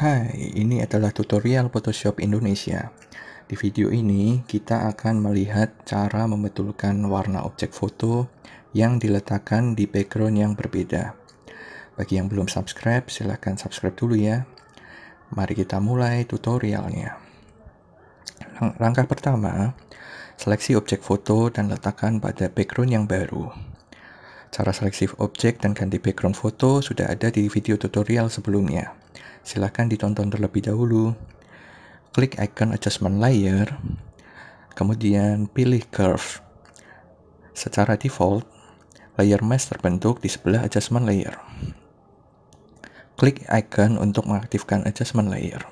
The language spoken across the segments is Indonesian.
Hai, ini adalah tutorial Photoshop Indonesia. Di video ini, kita akan melihat cara membetulkan warna objek foto yang diletakkan di background yang berbeda. Bagi yang belum subscribe, silahkan subscribe dulu ya. Mari kita mulai tutorialnya. Langkah pertama, seleksi objek foto dan letakkan pada background yang baru. Cara seleksi objek dan ganti background foto sudah ada di video tutorial sebelumnya. Silahkan ditonton terlebih dahulu. Klik icon adjustment layer, kemudian pilih curve. Secara default, layer mask terbentuk di sebelah adjustment layer. Klik icon untuk mengaktifkan adjustment layer.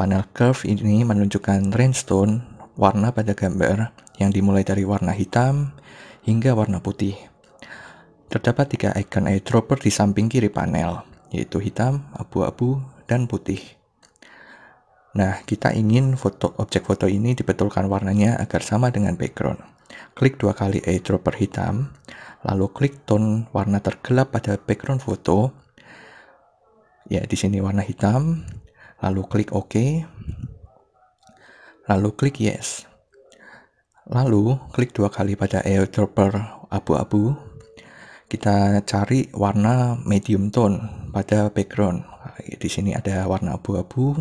Panel curve ini menunjukkan rainstone warna pada gambar yang dimulai dari warna hitam hingga warna putih. Terdapat tiga icon eyedropper di samping kiri panel, yaitu hitam, abu-abu, dan putih. Nah, kita ingin foto objek foto ini dibetulkan warnanya agar sama dengan background. Klik dua kali eyedropper hitam, lalu klik tone warna tergelap pada background foto. Ya, di sini warna hitam, lalu klik OK, lalu klik Yes. Lalu, klik dua kali pada eyedropper abu-abu, kita cari warna medium tone pada background di sini ada warna abu-abu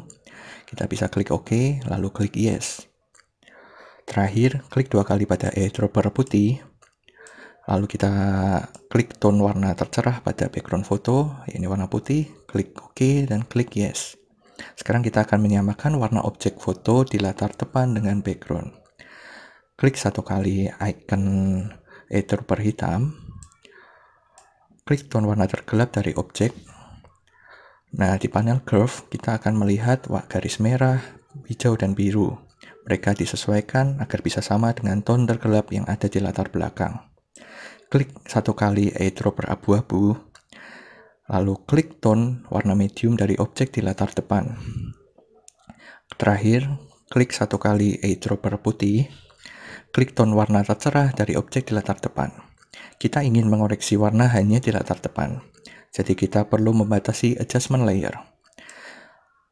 kita bisa klik OK lalu klik yes terakhir klik dua kali pada eyedropper putih lalu kita klik tone warna tercerah pada background foto ini warna putih klik OK dan klik yes sekarang kita akan menyamakan warna objek foto di latar depan dengan background klik satu kali icon eyedropper hitam Klik tone warna tergelap dari objek. Nah, di panel curve kita akan melihat warna garis merah, hijau, dan biru. Mereka disesuaikan agar bisa sama dengan tone tergelap yang ada di latar belakang. Klik satu kali eyedropper abu-abu, lalu klik tone warna medium dari objek di latar depan. Terakhir, klik satu kali eyedropper putih, klik tone warna tercerah dari objek di latar depan. Kita ingin mengoreksi warna hanya di latar depan. Jadi kita perlu membatasi adjustment layer.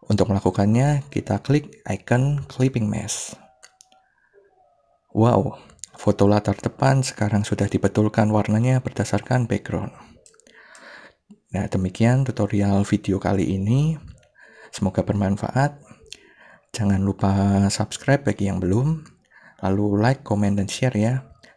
Untuk melakukannya, kita klik icon clipping mask. Wow, foto latar depan sekarang sudah dibetulkan warnanya berdasarkan background. Nah, demikian tutorial video kali ini. Semoga bermanfaat. Jangan lupa subscribe bagi yang belum. Lalu like, komen, dan share ya.